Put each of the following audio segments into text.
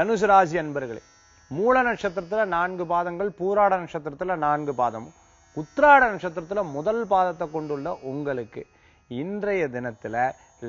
தனுசு ராசி அன்பர்களே மூல நட்சத்திரத்துல நான்கு பாதங்கள் பூராட நட்சத்திரத்துல நான்கு பாதமும் உத்ராட நட்சத்திரத்துல முதல் பாதத்தை கொண்டுள்ள உங்களுக்கு இன்றைய தினத்துல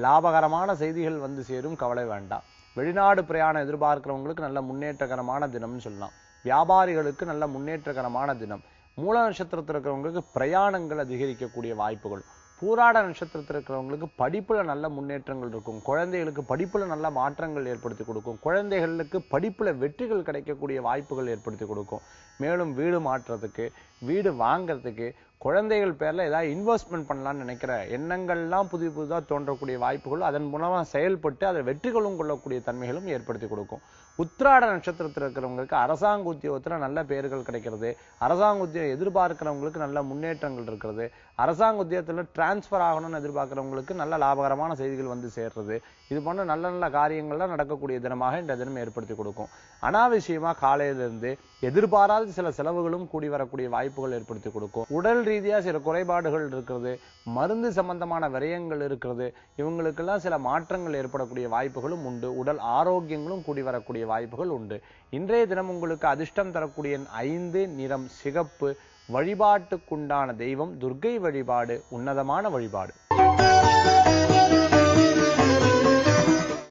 லாபகரமான செய்திகள் வந்து சேரும் கவலை வேண்டாம் வெளிநாடு பிரயாணம் எதிர்பார்க்கிறவங்களுக்கு நல்ல முன்னேற்றகரமான தினம்னு சொல்லலாம் வியாபாரிகளுக்கு நல்ல முன்னேற்றகரமான தினம் மூல நட்சத்திரத்தில் இருக்கிறவங்களுக்கு பிரயாணங்கள் அதிகரிக்கக்கூடிய வாய்ப்புகள் பூராட நட்சத்திரத்தில் இருக்கிறவங்களுக்கு படிப்பில் நல்ல முன்னேற்றங்கள் இருக்கும் குழந்தைகளுக்கு படிப்பில் நல்ல மாற்றங்கள் ஏற்படுத்தி கொடுக்கும் குழந்தைகளுக்கு படிப்பில் வெற்றிகள் கிடைக்கக்கூடிய வாய்ப்புகள் ஏற்படுத்தி கொடுக்கும் மேலும் வீடு மாற்றுறதுக்கு வீடு வாங்கிறதுக்கு குழந்தைகள் பேரில் ஏதாவது இன்வெஸ்ட்மெண்ட் பண்ணலாம்னு நினைக்கிற எண்ணங்கள்லாம் புது புதுதாக தோன்றக்கூடிய வாய்ப்புகள் அதன் மூலமாக செயல்பட்டு அதை வெற்றிகளும் கொள்ளக்கூடிய தன்மைகளும் ஏற்படுத்தி கொடுக்கும் உத்திராட நட்சத்திரத்தில் இருக்கிறவங்களுக்கு அரசாங்க உத்தியோகத்தில் நல்ல பெயர்கள் கிடைக்கிறது அரசாங்க உத்தியோகம் எதிர்பார்க்கிறவங்களுக்கு நல்ல முன்னேற்றங்கள் இருக்கிறது அரசாங்க உத்தியோகத்தில் டிரான்ஸ்ஃபர் ஆகணும்னு எதிர்பார்க்குறவங்களுக்கு நல்ல லாபகரமான செய்திகள் வந்து சேர்றது இது போன்ற நல்ல நல்ல காரியங்கள்லாம் நடக்கக்கூடிய தினமாக இந்த தினம் ஏற்படுத்தி கொடுக்கும் அனாவசியமாக காலையிலிருந்து எதிர்பாராத சில செலவுகளும் கூடி வரக்கூடிய வாய்ப்புகள் ஏற்படுத்தி கொடுக்கும் உடல் ரீதியாக சில குறைபாடுகள் இருக்கிறது மருந்து சம்பந்தமான விரயங்கள் இருக்கிறது இவங்களுக்கெல்லாம் சில மாற்றங்கள் ஏற்படக்கூடிய வாய்ப்புகளும் உண்டு உடல் ஆரோக்கியங்களும் கூடி வரக்கூடிய வாய்ப்புகள் உண்டு இன்றைய தினம் உங்களுக்கு அதிர்ஷ்டம் தரக்கூடிய ஐந்து நிறம் சிகப்பு வழிபாட்டுக்குண்டான தெய்வம் துர்க்கை வழிபாடு உன்னதமான வழிபாடு